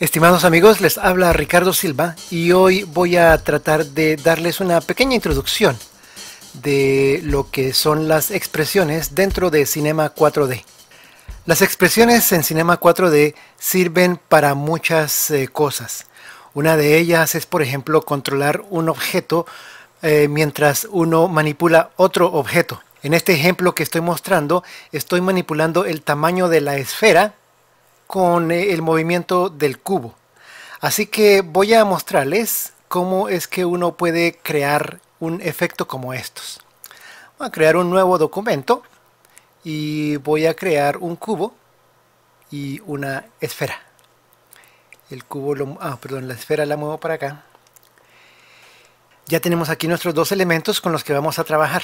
Estimados amigos, les habla Ricardo Silva y hoy voy a tratar de darles una pequeña introducción de lo que son las expresiones dentro de Cinema 4D. Las expresiones en Cinema 4D sirven para muchas eh, cosas. Una de ellas es, por ejemplo, controlar un objeto eh, mientras uno manipula otro objeto. En este ejemplo que estoy mostrando, estoy manipulando el tamaño de la esfera con eh, el movimiento del cubo. Así que voy a mostrarles cómo es que uno puede crear un efecto como estos. Voy a crear un nuevo documento y voy a crear un cubo y una esfera. El cubo, lo, ah, perdón, la esfera la muevo para acá. Ya tenemos aquí nuestros dos elementos con los que vamos a trabajar.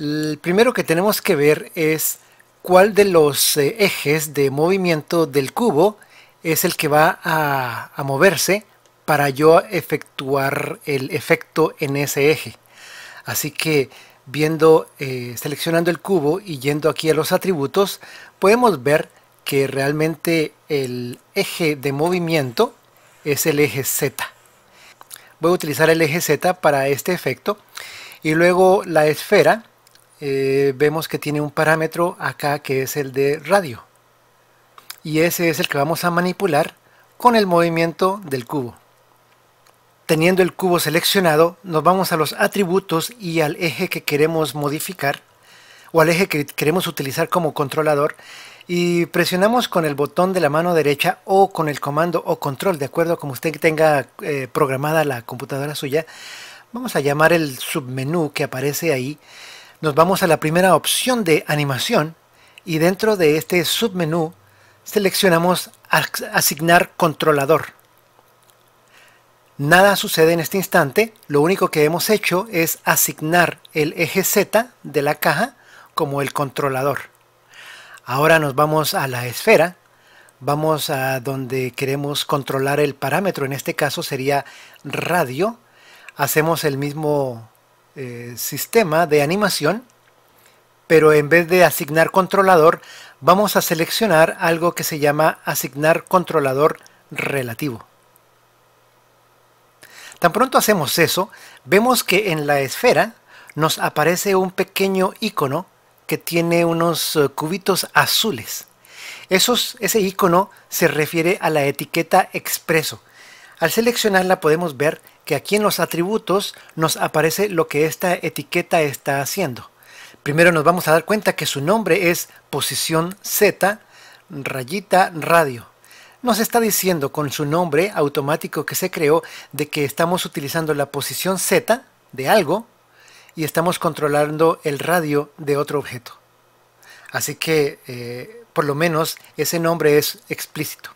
El primero que tenemos que ver es cuál de los eh, ejes de movimiento del cubo es el que va a, moverse para yo efectuar el efecto en ese eje. Así que viendo, eh, seleccionando el cubo y yendo aquí a los atributos, podemos ver que realmente el eje de movimiento es el eje Z. Voy a utilizar el eje Z para este efecto y luego la esfera eh, vemos que tiene un parámetro acá que es el de radio. Y ese es el que vamos a manipular con el movimiento del cubo. Teniendo el cubo seleccionado, nos vamos a los atributos y al eje que queremos modificar o al eje que queremos utilizar como controlador y presionamos con el botón de la mano derecha o con el comando o control, de acuerdo a como usted tenga eh, programada la computadora suya. Vamos a llamar el submenú que aparece ahí nos vamos a la primera opción de animación y dentro de este submenú seleccionamos asignar controlador. Nada sucede en este instante, lo único que hemos hecho es asignar el eje Z de la caja como el controlador. Ahora nos vamos a la esfera, vamos a donde queremos controlar el parámetro, en este caso sería radio, hacemos el mismo eh, sistema de animación, pero en vez de asignar controlador, vamos a seleccionar algo que se llama asignar controlador relativo. Tan pronto hacemos eso, vemos que en la esfera nos aparece un pequeño icono que tiene unos eh, cubitos azules. ese icono se refiere a la etiqueta expreso, al seleccionarla podemos ver que aquí en los atributos nos aparece lo que esta etiqueta está haciendo. Primero nos vamos a dar cuenta que su nombre es posición Z, rayita radio. Nos está diciendo con su nombre automático que se creó de que estamos utilizando la posición Z de algo y estamos controlando el radio de otro objeto. Así que eh, por lo menos ese nombre es explícito.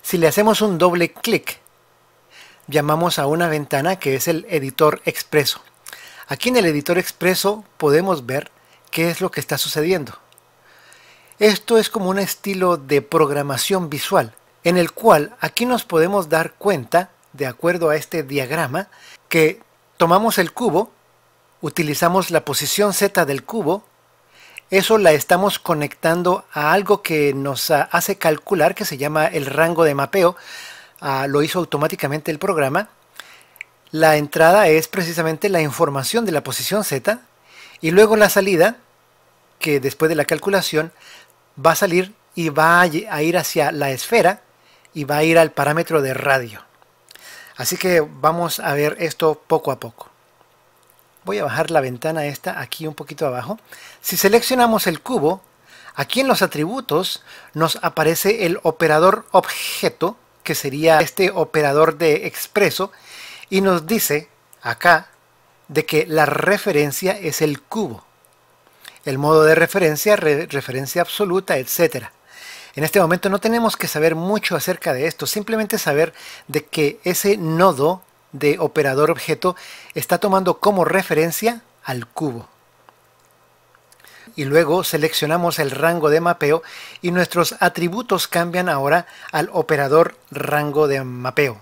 Si le hacemos un doble clic llamamos a una ventana que es el editor expreso. Aquí en el editor expreso podemos ver qué es lo que está sucediendo. Esto es como un estilo de programación visual, en el cual aquí nos podemos dar cuenta, de acuerdo a este diagrama, que tomamos el cubo, utilizamos la posición Z del cubo, eso la estamos conectando a algo que nos hace calcular, que se llama el rango de mapeo, lo hizo automáticamente el programa. La entrada es precisamente la información de la posición Z y luego la salida, que después de la calculación va a salir y va a ir hacia la esfera y va a ir al parámetro de radio. Así que vamos a ver esto poco a poco. Voy a bajar la ventana esta aquí un poquito abajo. Si seleccionamos el cubo, aquí en los atributos nos aparece el operador objeto que sería este operador de expreso, y nos dice acá de que la referencia es el cubo, el modo de referencia, referencia absoluta, etc. En este momento no tenemos que saber mucho acerca de esto, simplemente saber de que ese nodo de operador objeto está tomando como referencia al cubo y luego seleccionamos el rango de mapeo y nuestros atributos cambian ahora al operador rango de mapeo.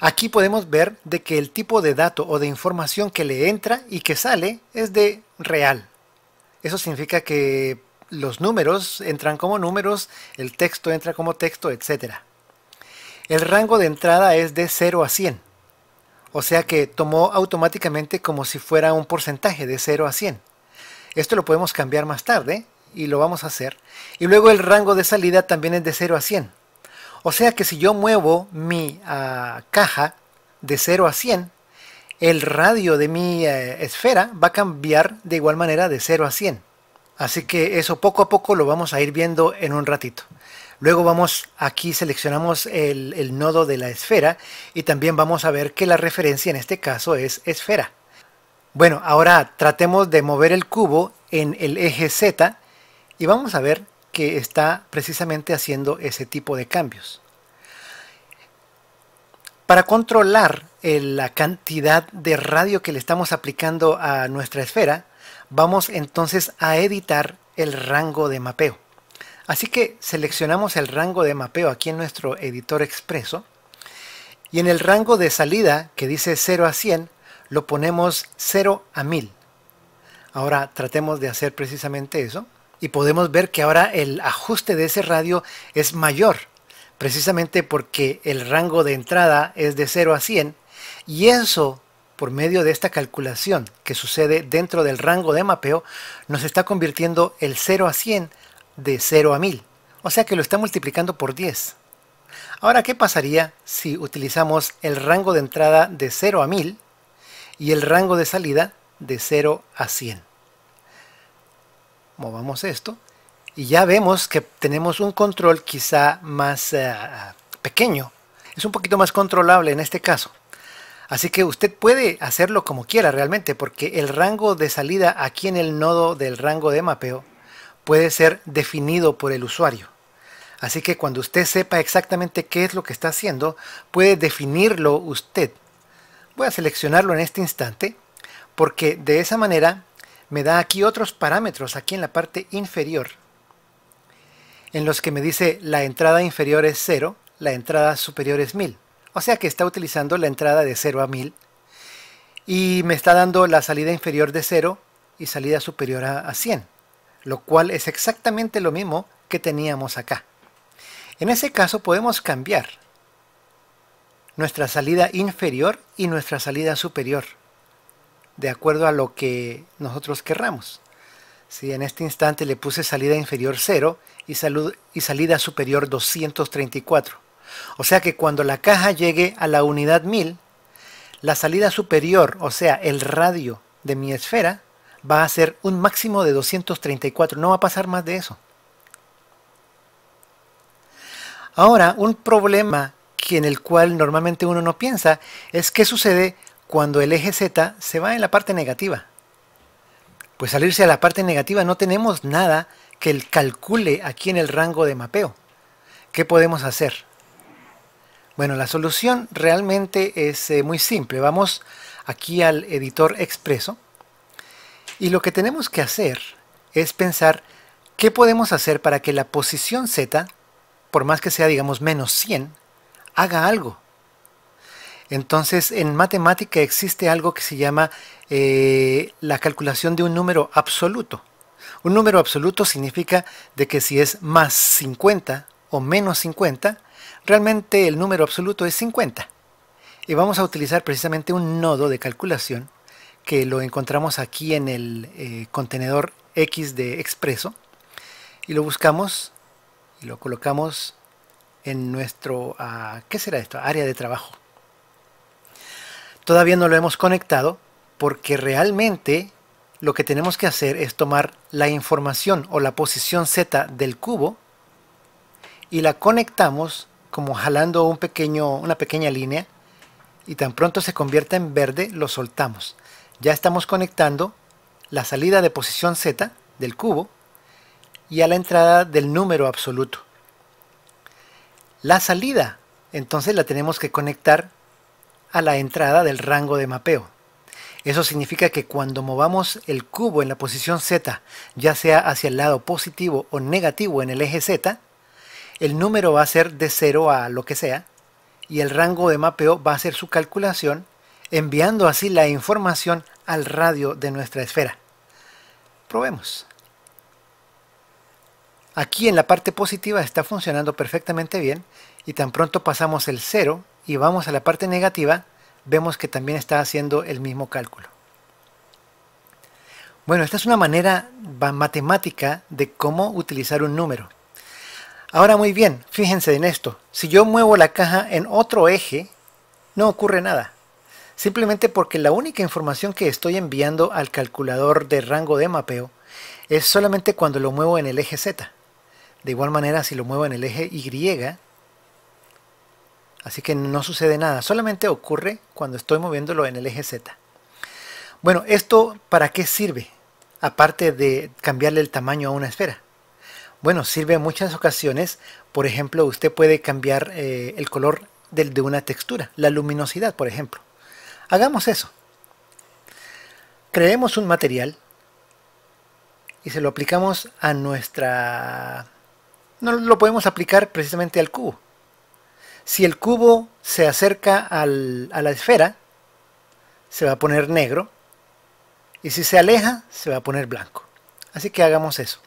Aquí podemos ver de que el tipo de dato o de información que le entra y que sale es de real. Eso significa que los números entran como números, el texto entra como texto, etc. El rango de entrada es de 0 a 100. O sea que tomó automáticamente como si fuera un porcentaje de 0 a 100. Esto lo podemos cambiar más tarde y lo vamos a hacer. Y luego el rango de salida también es de 0 a 100. O sea que si yo muevo mi ah, caja de 0 a 100, el radio de mi eh, esfera va a cambiar de igual manera de 0 a 100. Así que eso poco a poco lo vamos a ir viendo en un ratito. Luego vamos, aquí seleccionamos el nodo de la esfera y también vamos a ver que la referencia en este caso es esfera. Bueno, ahora tratemos de mover el cubo en el eje Z y vamos a ver que está precisamente haciendo ese tipo de cambios. Para controlar eh, la cantidad de radio que le estamos aplicando a nuestra esfera, vamos entonces a editar el rango de mapeo. Así que seleccionamos el rango de mapeo aquí en nuestro editor expreso y en el rango de salida que dice 0 a 100 lo ponemos 0 a 1000. Ahora tratemos de hacer precisamente eso y podemos ver que ahora el ajuste de ese radio es mayor, precisamente porque el rango de entrada es de 0 a 100 y eso por medio de esta calculación que sucede dentro del rango de mapeo nos está convirtiendo el 0 a 100 de 0 a 1000, o sea que lo está multiplicando por 10. Ahora, ¿qué pasaría si utilizamos el rango de entrada de 0 a 1000 y el rango de salida de 0 a 100. Movamos esto y ya vemos que tenemos un control quizá más eh, pequeño. Es un poquito más controlable en este caso. Así que usted puede hacerlo como quiera realmente porque el rango de salida aquí en el nodo del rango de mapeo puede ser definido por el usuario. Así que cuando usted sepa exactamente qué es lo que está haciendo, puede definirlo usted Voy a seleccionarlo en este instante porque de esa manera me da aquí otros parámetros, aquí en la parte inferior, en los que me dice la entrada inferior es 0, la entrada superior es 1000. O sea que está utilizando la entrada de 0 a 1000 y me está dando la salida inferior de 0 y salida superior a, 100, lo cual es exactamente lo mismo que teníamos acá. En ese caso podemos cambiar nuestra salida inferior y nuestra salida superior, de acuerdo a lo que nosotros querramos. Si en este instante le puse salida inferior 0 y, y salida superior 234. O sea que cuando la caja llegue a la unidad 1000, la salida superior, o sea, el radio de mi esfera, va a ser un máximo de 234. No va a pasar más de eso. Ahora, un problema en el cual normalmente uno no piensa es qué sucede cuando el eje Z se va en la parte negativa. Pues salirse a la parte negativa no tenemos nada que el calcule aquí en el rango de mapeo. ¿Qué podemos hacer? Bueno, la solución realmente es eh, muy simple. Vamos aquí al editor expreso y lo que tenemos que hacer es pensar qué podemos hacer para que la posición Z, por más que sea digamos menos 100, haga algo. Entonces, en matemática existe algo que se llama eh, la calculación de un número absoluto. Un número absoluto significa de que si es más 50 o menos 50, realmente el número absoluto es 50. Y vamos a utilizar precisamente un nodo de calculación que lo encontramos aquí en el eh, contenedor X de expreso. Y lo buscamos y lo colocamos en nuestro, ah, ¿qué será esto? Área de trabajo. Todavía no lo hemos conectado porque realmente lo que tenemos que hacer es tomar la información o la posición Z del cubo y la conectamos como jalando un pequeño, una pequeña línea y tan pronto se convierta en verde lo soltamos. Ya estamos conectando la salida de posición Z del cubo y a la entrada del número absoluto la salida. Entonces la tenemos que conectar a la entrada del rango de mapeo. Eso significa que cuando movamos el cubo en la posición Z, ya sea hacia el lado positivo o negativo en el eje Z, el número va a ser de 0 a lo que sea y el rango de mapeo va a hacer su calculación enviando así la información al radio de nuestra esfera. Probemos. Aquí en la parte positiva está funcionando perfectamente bien y tan pronto pasamos el 0 y vamos a la parte negativa, vemos que también está haciendo el mismo cálculo. Bueno, esta es una manera matemática de cómo utilizar un número. Ahora muy bien, fíjense en esto. Si yo muevo la caja en otro eje, no ocurre nada. Simplemente porque la única información que estoy enviando al calculador de rango de mapeo es solamente cuando lo muevo en el eje Z. De igual manera, si lo muevo en el eje Y, así que no sucede nada, solamente ocurre cuando estoy moviéndolo en el eje Z. Bueno, ¿esto para qué sirve? Aparte de cambiarle el tamaño a una esfera. Bueno, sirve en muchas ocasiones, por ejemplo, usted puede cambiar eh, el color de una textura, la luminosidad, por ejemplo. Hagamos eso. Creemos un material y se lo aplicamos a nuestra no lo podemos aplicar precisamente al cubo. Si el cubo se acerca a la esfera, se va a poner negro. Y si se aleja, se va a poner blanco. Así que hagamos eso.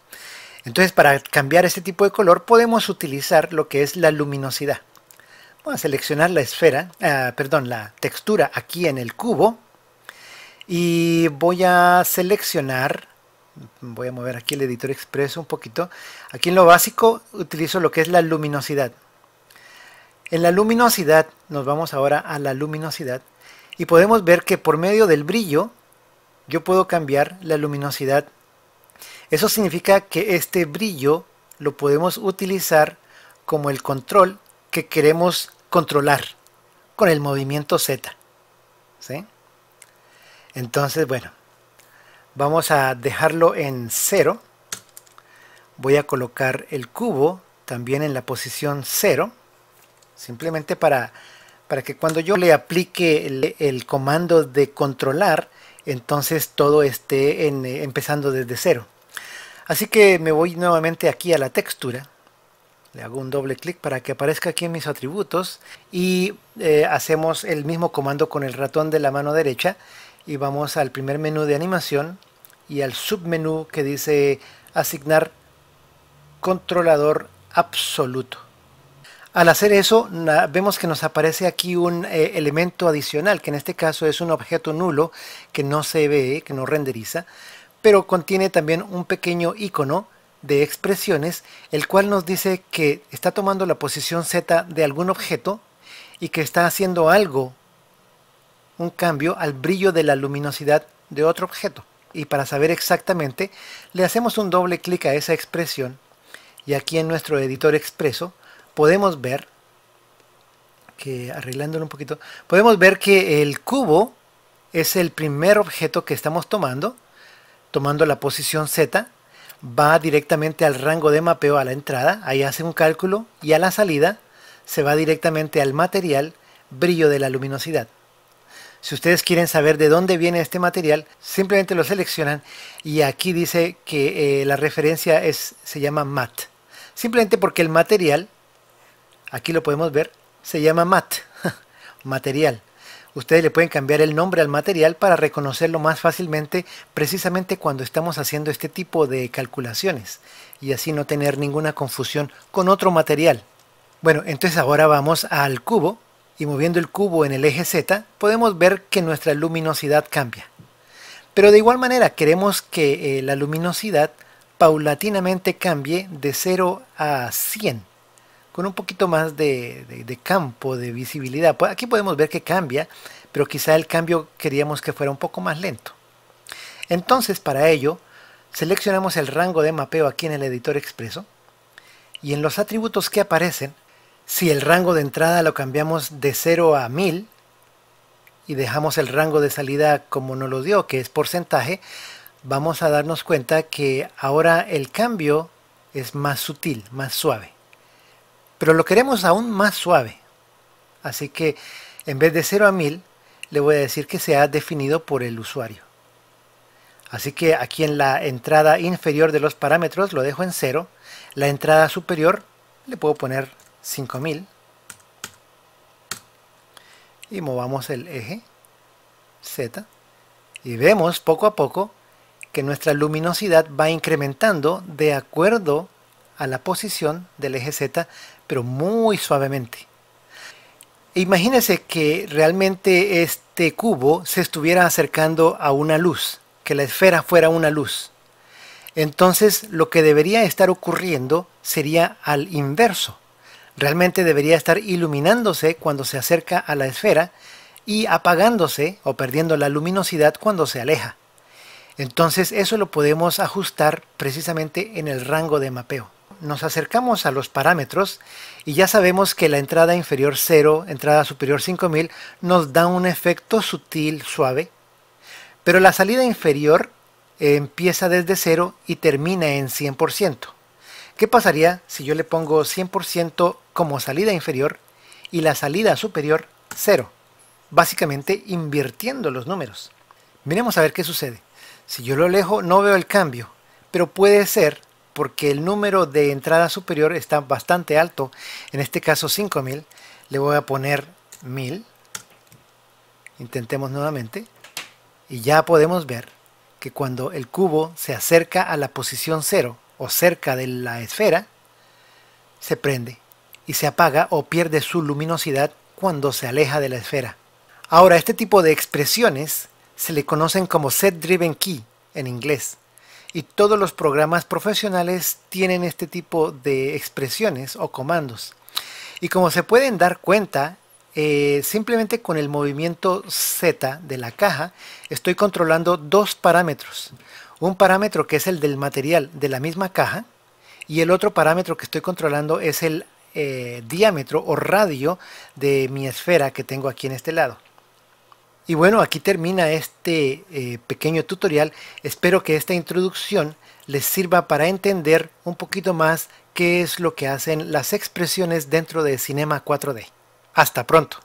Entonces, para cambiar este tipo de color, podemos utilizar lo que es la luminosidad. Voy a seleccionar la esfera, ah, perdón, la textura aquí en el cubo. Y voy a seleccionar voy a mover aquí el editor expreso un poquito. Aquí en lo básico utilizo lo que es la luminosidad. En la luminosidad, nos vamos ahora a la luminosidad y podemos ver que por medio del brillo yo puedo cambiar la luminosidad. Eso significa que este brillo lo podemos utilizar como el control que queremos controlar con el movimiento Z. Entonces, bueno, vamos a dejarlo en 0 voy a colocar el cubo también en la posición 0 simplemente para, para que cuando yo le aplique el, comando de controlar entonces todo esté eh, empezando desde 0 así que me voy nuevamente aquí a la textura le hago un doble clic para que aparezca aquí en mis atributos y eh, hacemos el mismo comando con el ratón de la mano derecha y vamos al primer menú de animación y al submenú que dice asignar controlador absoluto. Al hacer eso, vemos que nos aparece aquí un eh, elemento adicional, que en este caso es un objeto nulo que no se ve, que no renderiza, pero contiene también un pequeño icono de expresiones, el cual nos dice que está tomando la posición Z de algún objeto y que está haciendo algo, un cambio al brillo de la luminosidad de otro objeto y para saber exactamente le hacemos un doble clic a esa expresión y aquí en nuestro editor expreso podemos ver que arreglándolo un poquito podemos ver que el cubo es el primer objeto que estamos tomando tomando la posición Z va directamente al rango de mapeo a la entrada ahí hace un cálculo y a la salida se va directamente al material brillo de la luminosidad si ustedes quieren saber de dónde viene este material, simplemente lo seleccionan y aquí dice que eh, la referencia es, se llama MAT. Simplemente porque el material, aquí lo podemos ver, se llama MAT, material. Ustedes le pueden cambiar el nombre al material para reconocerlo más fácilmente precisamente cuando estamos haciendo este tipo de calculaciones y así no tener ninguna confusión con otro material. Bueno, entonces ahora vamos al cubo y moviendo el cubo en el eje Z, podemos ver que nuestra luminosidad cambia. Pero de igual manera queremos que eh, la luminosidad paulatinamente cambie de 0 a 100, con un poquito más de, de, campo, de visibilidad. Aquí podemos ver que cambia, pero quizá el cambio queríamos que fuera un poco más lento. Entonces, para ello, seleccionamos el rango de mapeo aquí en el editor expreso y en los atributos que aparecen si el rango de entrada lo cambiamos de 0 a 1000 y dejamos el rango de salida como nos lo dio, que es porcentaje, vamos a darnos cuenta que ahora el cambio es más sutil, más suave. Pero lo queremos aún más suave. Así que en vez de 0 a 1000, le voy a decir que sea definido por el usuario. Así que aquí en la entrada inferior de los parámetros lo dejo en 0. La entrada superior le puedo poner 5000 y movamos el eje Z y vemos poco a poco que nuestra luminosidad va incrementando de acuerdo a la posición del eje Z, pero muy suavemente. imagínense que realmente este cubo se estuviera acercando a una luz, que la esfera fuera una luz. Entonces lo que debería estar ocurriendo sería al inverso. Realmente debería estar iluminándose cuando se acerca a la esfera y apagándose o perdiendo la luminosidad cuando se aleja. Entonces eso lo podemos ajustar precisamente en el rango de mapeo. Nos acercamos a los parámetros y ya sabemos que la entrada inferior 0, entrada superior 5000 nos da un efecto sutil, suave, pero la salida inferior eh, empieza desde 0 y termina en 100%. ¿Qué pasaría si yo le pongo 100% como salida inferior y la salida superior 0? Básicamente invirtiendo los números. Miremos a ver qué sucede. Si yo lo alejo no veo el cambio, pero puede ser porque el número de entrada superior está bastante alto, en este caso 5000, le voy a poner 1000. Intentemos nuevamente y ya podemos ver que cuando el cubo se acerca a la posición 0, o cerca de la esfera, se prende y se apaga o pierde su luminosidad cuando se aleja de la esfera. Ahora, este tipo de expresiones se le conocen como set driven key en inglés. Y todos los programas profesionales tienen este tipo de expresiones o comandos. Y como se pueden dar cuenta, eh, simplemente con el movimiento Z de la caja estoy controlando dos parámetros. Un parámetro que es el del material de la misma caja y el otro parámetro que estoy controlando es el eh, diámetro o radio de mi esfera que tengo aquí en este lado. Y bueno, aquí termina este eh, pequeño tutorial. Espero que esta introducción les sirva para entender un poquito más qué es lo que hacen las expresiones dentro de Cinema 4D. Hasta pronto.